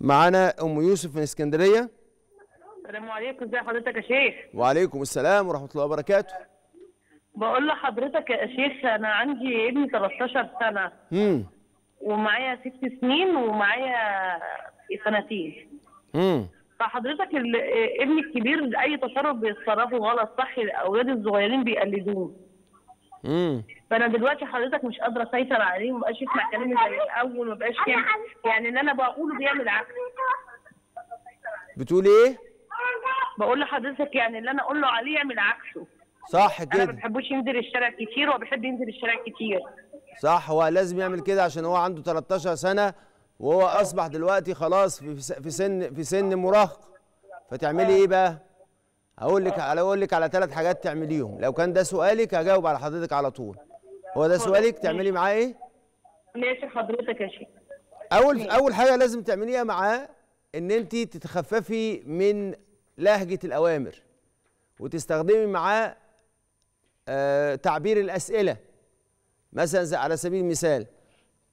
معانا ام يوسف من اسكندريه السلام عليكم ازي حضرتك يا شيخ وعليكم السلام ورحمه الله وبركاته بقول لحضرتك يا شيخ انا عندي ابني 13 سنه امم ومعايا ست سنين ومعايا سنتين امم فحضرتك ابني الكبير اي تصرف بيتصرفوا غلط صح الاولاد الصغيرين بيقلدوه فانا دلوقتي حضرتك مش قادره اسيطر عليه وما بقاش يسمع كلامي زي الاول وما بقاش يعني اللي انا بقوله بيعمل عكس بتقول ايه؟ بقول لحضرتك يعني اللي انا اقول له عليه يعمل عكسه صح كده انا ما بحبوش ينزل الشارع كتير بيحب ينزل الشارع كتير صح هو لازم يعمل كده عشان هو عنده 13 سنه وهو اصبح دلوقتي خلاص في سن في سن مراهق فتعملي آه. ايه بقى؟ هقول لك على اقول لك على ثلاث حاجات تعمليهم لو كان ده سؤالك هجاوب على حضرتك على طول هو ده سؤالك تعملي معاه ايه ماشي حضرتك يا شيخ اول اول حاجه لازم تعمليها معاه ان انت تتخففي من لهجه الاوامر وتستخدمي معاه آه، تعبير الاسئله مثلا على سبيل المثال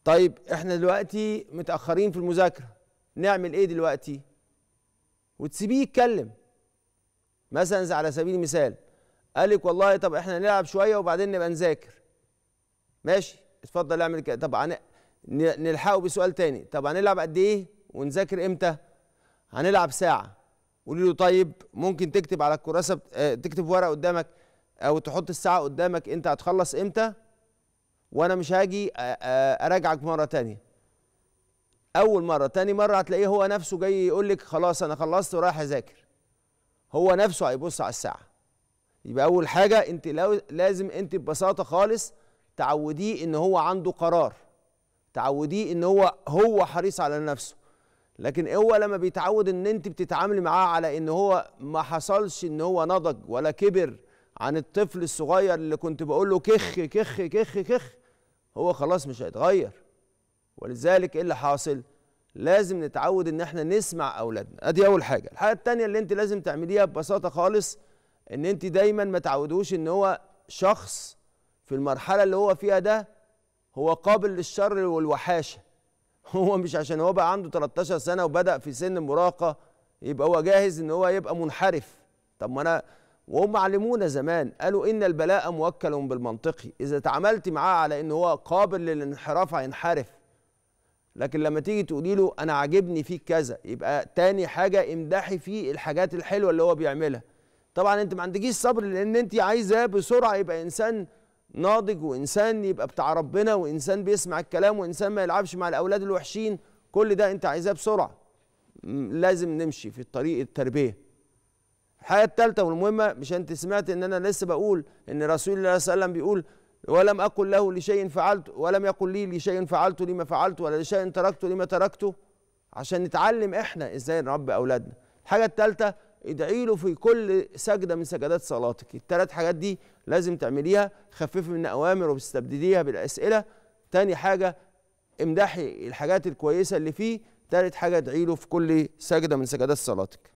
طيب احنا دلوقتي متاخرين في المذاكره نعمل ايه دلوقتي وتسيبيه يتكلم مثلا على سبيل المثال قال لك والله طب احنا نلعب شويه وبعدين نبقى نذاكر ماشي اتفضل اعمل كده طب نلحقه بسؤال تاني طب هنلعب قد ايه ونذاكر امتى هنلعب ساعه قولي له طيب ممكن تكتب على الكراسه آه، تكتب ورقه قدامك او تحط الساعه قدامك انت هتخلص امتى وانا مش هاجي اراجعك مره تانية اول مره تاني مره هتلاقيه هو نفسه جاي يقول لك خلاص انا خلصت ورايح اذاكر هو نفسه هيبص على الساعه يبقى اول حاجه انت لازم انت ببساطه خالص تعوديه ان هو عنده قرار تعوديه ان هو هو حريص على نفسه لكن هو لما بيتعود ان انت بتتعاملي معاه على ان هو ما حصلش ان هو نضج ولا كبر عن الطفل الصغير اللي كنت بقول له كخ كخ كخ كخ هو خلاص مش هيتغير ولذلك ايه اللي حاصل؟ لازم نتعود ان احنا نسمع اولادنا ادي اول حاجه الحاجه الثانيه اللي انت لازم تعمليها ببساطه خالص ان انت دايما ما تعودوش ان هو شخص في المرحله اللي هو فيها ده هو قابل للشر والوحاشه هو مش عشان هو بقى عنده 13 سنه وبدا في سن المراهقه يبقى هو جاهز ان هو يبقى منحرف طب ما انا وهم علمونا زمان قالوا ان البلاء موكل بالمنطقي اذا تعاملت معاه على ان هو قابل للانحراف هينحرف لكن لما تيجي تقولي له انا عاجبني فيك كذا يبقى تاني حاجه امدحي فيه الحاجات الحلوه اللي هو بيعملها طبعا انت ما عندكيش صبر لان انت عايزاه بسرعه يبقى انسان ناضج وانسان يبقى بتاع ربنا وانسان بيسمع الكلام وانسان ما يلعبش مع الاولاد الوحشين كل ده انت عايزاه بسرعه لازم نمشي في طريق التربيه الحاجه الثالثه والمهمه مش انت سمعت ان انا لسه بقول ان رسول الله صلى الله عليه وسلم بيقول ولم أقل له لشيء فعلت ولم يقل لي لشيء فعلت لما فعلت ولا لشيء تركت لما تركته عشان نتعلم إحنا إزاي نربي أولادنا الحاجة الثالثة ادعي له في كل سجدة من سجدات صلاتك الثلاث حاجات دي لازم تعمليها خففي من أوامر وبتستبدديها بالأسئلة تاني حاجة امدحي الحاجات الكويسة اللي فيه تالت حاجة ادعي له في كل سجدة من سجدات صلاتك